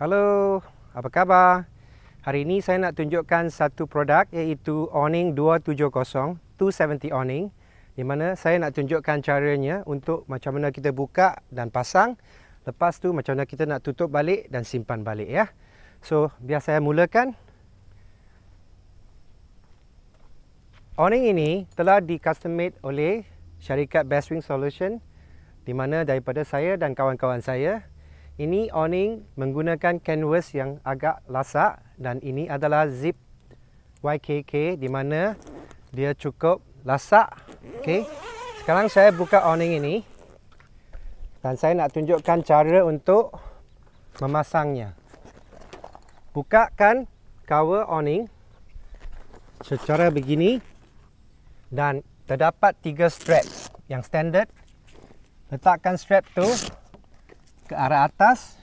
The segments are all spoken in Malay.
Hello, apa khabar? Hari ini saya nak tunjukkan satu produk iaitu awning 270, 270 awning di mana saya nak tunjukkan caranya untuk macam mana kita buka dan pasang lepas tu macam mana kita nak tutup balik dan simpan balik ya. So, biar saya mulakan. Awning ini telah di custom made oleh syarikat Best Wing Solution di mana daripada saya dan kawan-kawan saya ini awning menggunakan canvas yang agak lasak dan ini adalah zip YKK di mana dia cukup lasak. Okey. Sekarang saya buka awning ini dan saya nak tunjukkan cara untuk memasangnya. Bukakan cover awning secara begini dan terdapat tiga strap yang standard. Letakkan strap tu ke arah atas.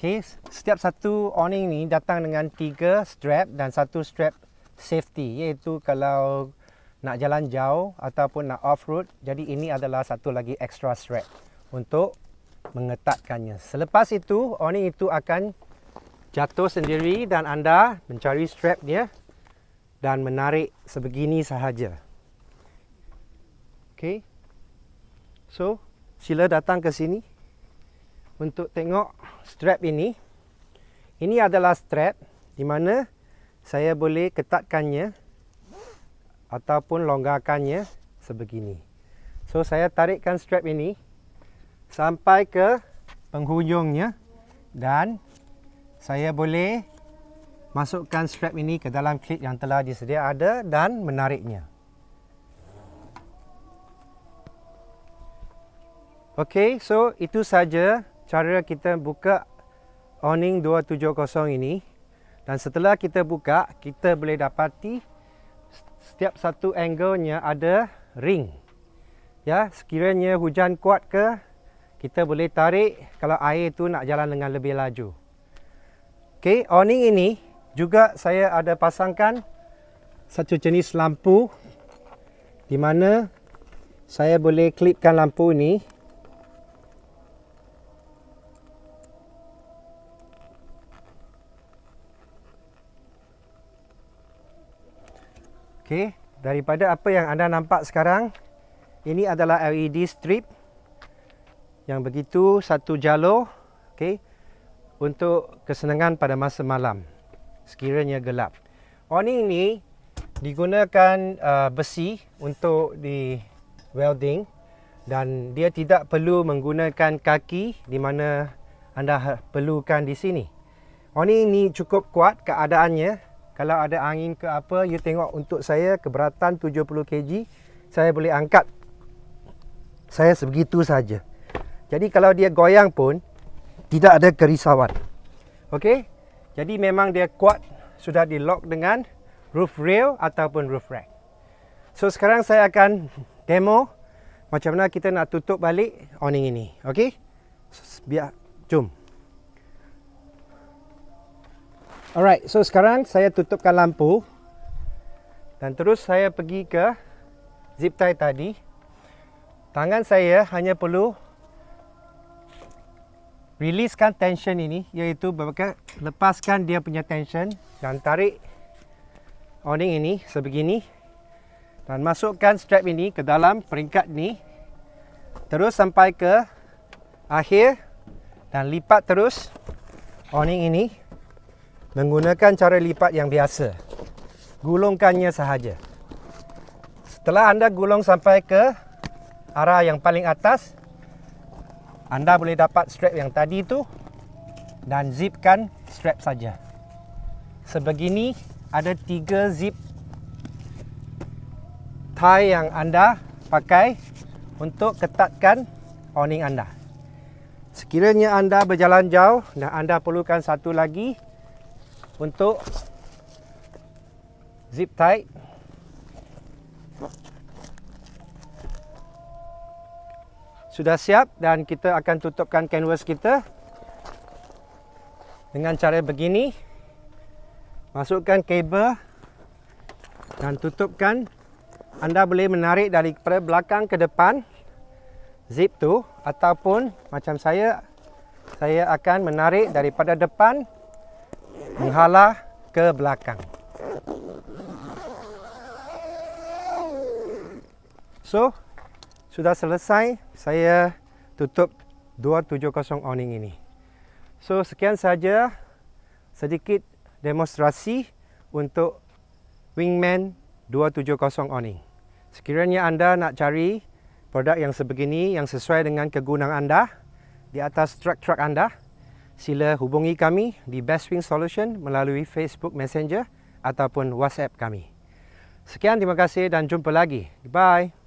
Okay, setiap satu awning ni datang dengan tiga strap dan satu strap safety iaitu kalau nak jalan jauh ataupun nak off-road. Jadi ini adalah satu lagi extra strap untuk mengetatkannya. Selepas itu, awning itu akan jatuh sendiri dan anda mencari strap dia dan menarik sebegini sahaja. Okay. So, sila datang ke sini untuk tengok strap ini. Ini adalah strap di mana saya boleh ketatkannya ataupun longgarkannya sebegini. So saya tarikkan strap ini sampai ke penghujungnya dan saya boleh masukkan strap ini ke dalam klip yang telah disedia ada dan menariknya. Okey, so itu saja cara kita buka awning 270 ini dan setelah kita buka kita boleh dapati setiap satu angle-nya ada ring ya sekiranya hujan kuat ke kita boleh tarik kalau air tu nak jalan dengan lebih laju okey awning ini juga saya ada pasangkan satu jenis lampu di mana saya boleh klipkan lampu ini Okey, daripada apa yang anda nampak sekarang, ini adalah LED strip yang begitu satu jalur, okey, untuk kesenangan pada masa malam sekiranya gelap. Awning ni digunakan uh, besi untuk di welding dan dia tidak perlu menggunakan kaki di mana anda ha-, perlukan di sini. Awning ini cukup kuat keadaannya kalau ada angin ke apa you tengok untuk saya keberatan 70 kg saya boleh angkat saya sebegitu saja jadi kalau dia goyang pun tidak ada kerisauan okey jadi memang dia kuat sudah di lock dengan roof rail ataupun roof rack so sekarang saya akan demo macam mana kita nak tutup balik awning ini okey biar jom Alright, so sekarang saya tutupkan lampu dan terus saya pergi ke zip tie tadi. Tangan saya hanya perlu releasekan tension ini iaitu lepaskan dia punya tension dan tarik awning ini sebegini dan masukkan strap ini ke dalam peringkat ni terus sampai ke akhir dan lipat terus awning ini menggunakan cara lipat yang biasa. Gulungkannya sahaja. Setelah anda gulung sampai ke arah yang paling atas, anda boleh dapat strap yang tadi itu dan zipkan strap saja. Sebegini ada tiga zip tie yang anda pakai untuk ketatkan awning anda. Sekiranya anda berjalan jauh dan anda perlukan satu lagi, untuk zip tie sudah siap dan kita akan tutupkan canvas kita dengan cara begini masukkan kabel dan tutupkan anda boleh menarik dari belakang ke depan zip tu ataupun macam saya saya akan menarik daripada depan menghala ke belakang. So, sudah selesai saya tutup 270 awning ini. So, sekian saja sedikit demonstrasi untuk Wingman 270 awning. Sekiranya anda nak cari produk yang sebegini yang sesuai dengan kegunaan anda di atas truk-truk anda, sila hubungi kami di Best Wing Solution melalui Facebook Messenger ataupun WhatsApp kami. Sekian, terima kasih dan jumpa lagi. Bye.